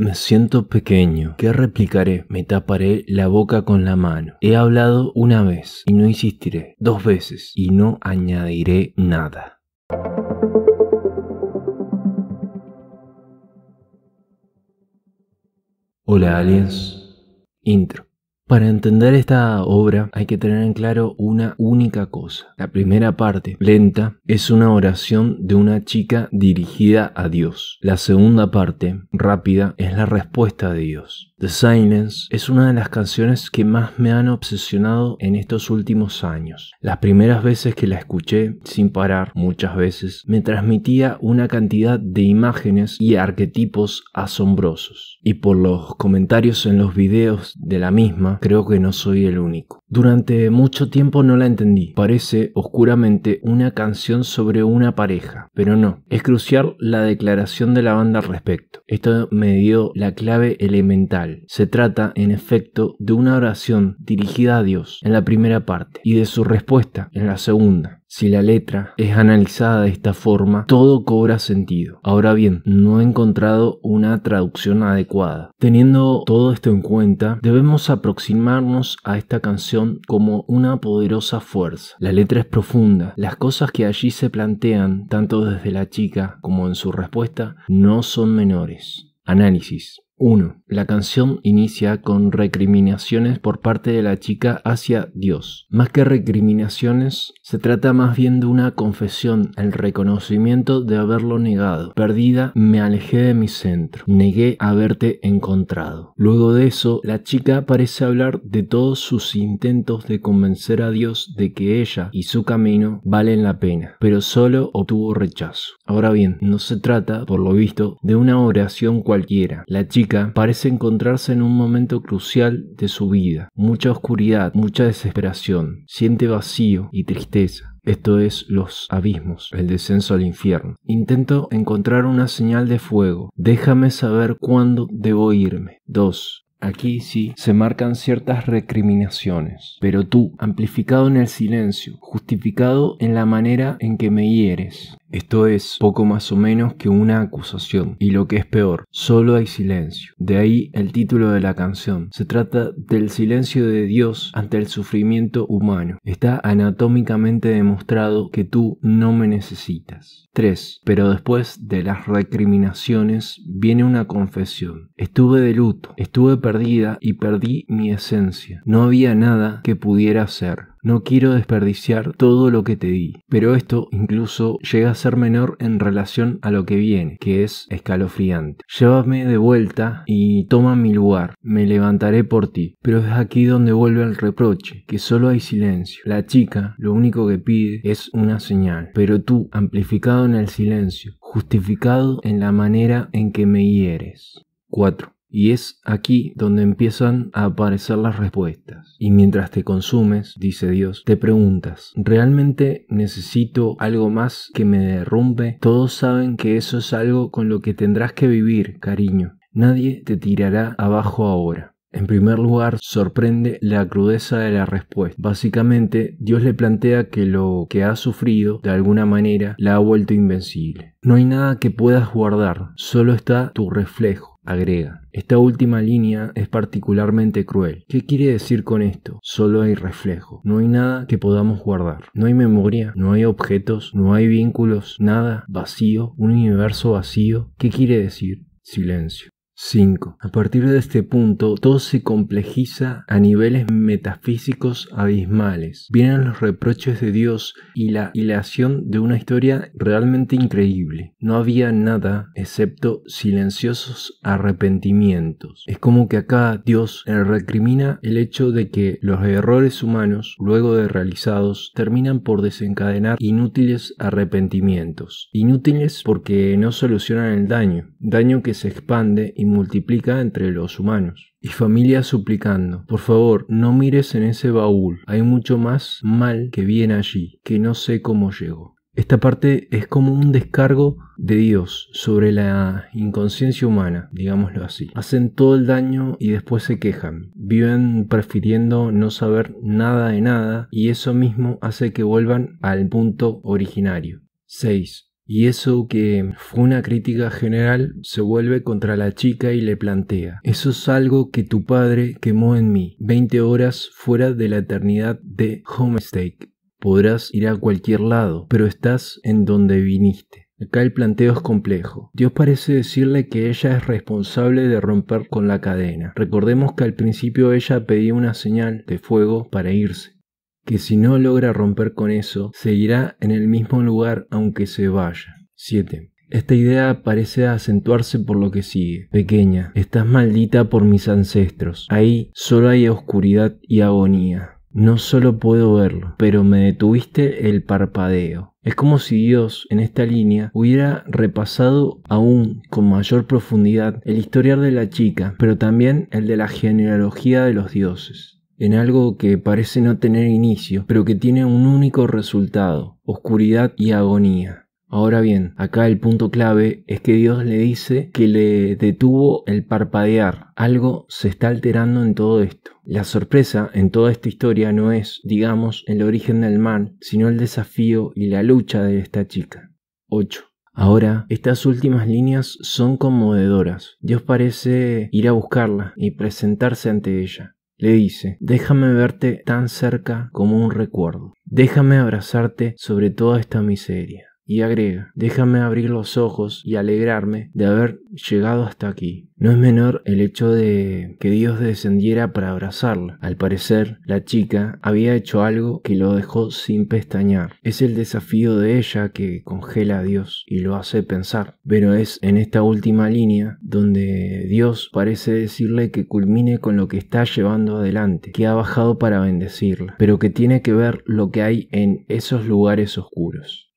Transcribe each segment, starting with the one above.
Me siento pequeño. ¿Qué replicaré? Me taparé la boca con la mano. He hablado una vez y no insistiré. Dos veces y no añadiré nada. Hola aliens. Intro. Para entender esta obra hay que tener en claro una única cosa. La primera parte, lenta, es una oración de una chica dirigida a Dios. La segunda parte, rápida, es la respuesta de Dios. The Silence es una de las canciones que más me han obsesionado en estos últimos años. Las primeras veces que la escuché, sin parar muchas veces, me transmitía una cantidad de imágenes y arquetipos asombrosos. Y por los comentarios en los videos de la misma, Creo que no soy el único. Durante mucho tiempo no la entendí. Parece oscuramente una canción sobre una pareja, pero no. Es crucial la declaración de la banda al respecto. Esto me dio la clave elemental. Se trata, en efecto, de una oración dirigida a Dios en la primera parte y de su respuesta en la segunda. Si la letra es analizada de esta forma, todo cobra sentido. Ahora bien, no he encontrado una traducción adecuada. Teniendo todo esto en cuenta, debemos aproximarnos a esta canción como una poderosa fuerza. La letra es profunda. Las cosas que allí se plantean, tanto desde la chica como en su respuesta, no son menores. Análisis. 1. La canción inicia con recriminaciones por parte de la chica hacia Dios. Más que recriminaciones, se trata más bien de una confesión, el reconocimiento de haberlo negado. Perdida, me alejé de mi centro, negué haberte encontrado. Luego de eso, la chica parece hablar de todos sus intentos de convencer a Dios de que ella y su camino valen la pena, pero solo obtuvo rechazo. Ahora bien, no se trata, por lo visto, de una oración cualquiera. La chica parece encontrarse en un momento crucial de su vida. Mucha oscuridad, mucha desesperación, siente vacío y tristeza. Esto es los abismos, el descenso al infierno. Intento encontrar una señal de fuego. Déjame saber cuándo debo irme. 2. Aquí sí se marcan ciertas recriminaciones, pero tú, amplificado en el silencio, justificado en la manera en que me hieres, esto es poco más o menos que una acusación, y lo que es peor, solo hay silencio. De ahí el título de la canción. Se trata del silencio de Dios ante el sufrimiento humano. Está anatómicamente demostrado que tú no me necesitas. 3. Pero después de las recriminaciones viene una confesión. Estuve de luto, estuve perdida y perdí mi esencia. No había nada que pudiera hacer. No quiero desperdiciar todo lo que te di, pero esto incluso llega a ser menor en relación a lo que viene, que es escalofriante. Llévame de vuelta y toma mi lugar, me levantaré por ti, pero es aquí donde vuelve el reproche, que solo hay silencio. La chica lo único que pide es una señal, pero tú, amplificado en el silencio, justificado en la manera en que me hieres. 4. Y es aquí donde empiezan a aparecer las respuestas. Y mientras te consumes, dice Dios, te preguntas, ¿realmente necesito algo más que me derrumbe? Todos saben que eso es algo con lo que tendrás que vivir, cariño. Nadie te tirará abajo ahora. En primer lugar, sorprende la crudeza de la respuesta. Básicamente, Dios le plantea que lo que ha sufrido, de alguna manera, la ha vuelto invencible. No hay nada que puedas guardar, solo está tu reflejo agrega, esta última línea es particularmente cruel. ¿Qué quiere decir con esto? Solo hay reflejo, no hay nada que podamos guardar, no hay memoria, no hay objetos, no hay vínculos, nada, vacío, un universo vacío. ¿Qué quiere decir? Silencio. 5. A partir de este punto, todo se complejiza a niveles metafísicos abismales. Vienen los reproches de Dios y la hilación de una historia realmente increíble. No había nada excepto silenciosos arrepentimientos. Es como que acá Dios recrimina el hecho de que los errores humanos, luego de realizados, terminan por desencadenar inútiles arrepentimientos. Inútiles porque no solucionan el daño, daño que se expande y multiplica entre los humanos. Y familia suplicando, por favor, no mires en ese baúl, hay mucho más mal que viene allí, que no sé cómo llegó. Esta parte es como un descargo de Dios sobre la inconsciencia humana, digámoslo así. Hacen todo el daño y después se quejan. Viven prefiriendo no saber nada de nada y eso mismo hace que vuelvan al punto originario. 6 y eso que fue una crítica general se vuelve contra la chica y le plantea, eso es algo que tu padre quemó en mí, 20 horas fuera de la eternidad de Homestake. Podrás ir a cualquier lado, pero estás en donde viniste. Acá el planteo es complejo. Dios parece decirle que ella es responsable de romper con la cadena. Recordemos que al principio ella pedía una señal de fuego para irse que si no logra romper con eso, seguirá en el mismo lugar aunque se vaya. 7. Esta idea parece acentuarse por lo que sigue. Pequeña, estás maldita por mis ancestros. Ahí solo hay oscuridad y agonía. No solo puedo verlo, pero me detuviste el parpadeo. Es como si Dios, en esta línea, hubiera repasado aún con mayor profundidad el historial de la chica, pero también el de la genealogía de los dioses en algo que parece no tener inicio, pero que tiene un único resultado, oscuridad y agonía. Ahora bien, acá el punto clave es que Dios le dice que le detuvo el parpadear. Algo se está alterando en todo esto. La sorpresa en toda esta historia no es, digamos, el origen del mal, sino el desafío y la lucha de esta chica. 8. Ahora, estas últimas líneas son conmovedoras. Dios parece ir a buscarla y presentarse ante ella. Le dice, déjame verte tan cerca como un recuerdo. Déjame abrazarte sobre toda esta miseria y agrega, déjame abrir los ojos y alegrarme de haber llegado hasta aquí. No es menor el hecho de que Dios descendiera para abrazarla. Al parecer, la chica había hecho algo que lo dejó sin pestañear. Es el desafío de ella que congela a Dios y lo hace pensar. Pero es en esta última línea donde Dios parece decirle que culmine con lo que está llevando adelante, que ha bajado para bendecirla, pero que tiene que ver lo que hay en esos lugares oscuros.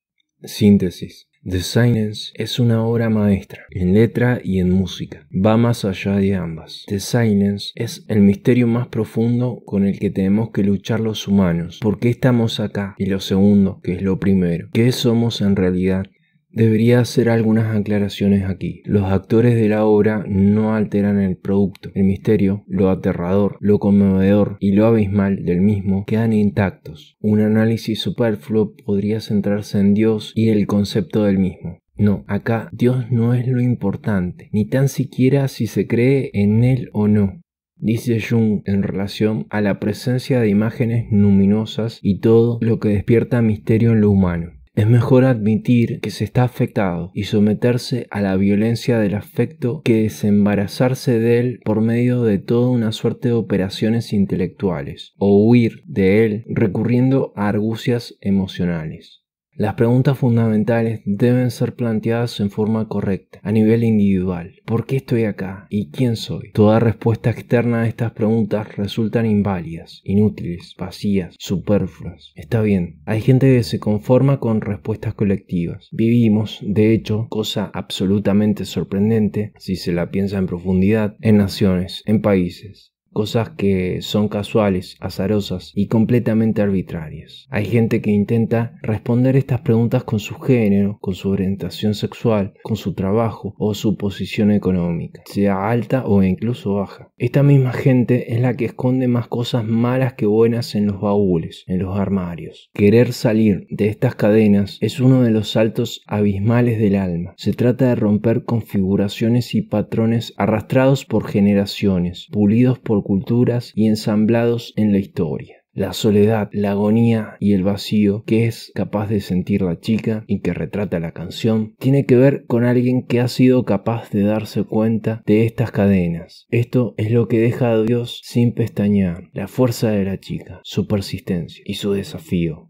Síntesis. The Silence es una obra maestra, en letra y en música. Va más allá de ambas. The Silence es el misterio más profundo con el que tenemos que luchar los humanos. ¿Por qué estamos acá? Y lo segundo, que es lo primero. ¿Qué somos en realidad? Debería hacer algunas aclaraciones aquí. Los actores de la obra no alteran el producto. El misterio, lo aterrador, lo conmovedor y lo abismal del mismo quedan intactos. Un análisis superfluo podría centrarse en Dios y el concepto del mismo. No, acá Dios no es lo importante, ni tan siquiera si se cree en Él o no dice Jung en relación a la presencia de imágenes luminosas y todo lo que despierta misterio en lo humano. Es mejor admitir que se está afectado y someterse a la violencia del afecto que desembarazarse de él por medio de toda una suerte de operaciones intelectuales o huir de él recurriendo a argucias emocionales. Las preguntas fundamentales deben ser planteadas en forma correcta, a nivel individual. ¿Por qué estoy acá? ¿Y quién soy? Toda respuesta externa a estas preguntas resultan inválidas, inútiles, vacías, superfluas. Está bien, hay gente que se conforma con respuestas colectivas. Vivimos, de hecho, cosa absolutamente sorprendente si se la piensa en profundidad, en naciones, en países, cosas que son casuales, azarosas y completamente arbitrarias. Hay gente que intenta responder estas preguntas con su género, con su orientación sexual, con su trabajo o su posición económica, sea alta o incluso baja. Esta misma gente es la que esconde más cosas malas que buenas en los baúles, en los armarios. Querer salir de estas cadenas es uno de los saltos abismales del alma. Se trata de romper configuraciones y patrones arrastrados por generaciones, pulidos por culturas y ensamblados en la historia la soledad, la agonía y el vacío que es capaz de sentir la chica y que retrata la canción, tiene que ver con alguien que ha sido capaz de darse cuenta de estas cadenas. Esto es lo que deja a Dios sin pestañear, la fuerza de la chica, su persistencia y su desafío.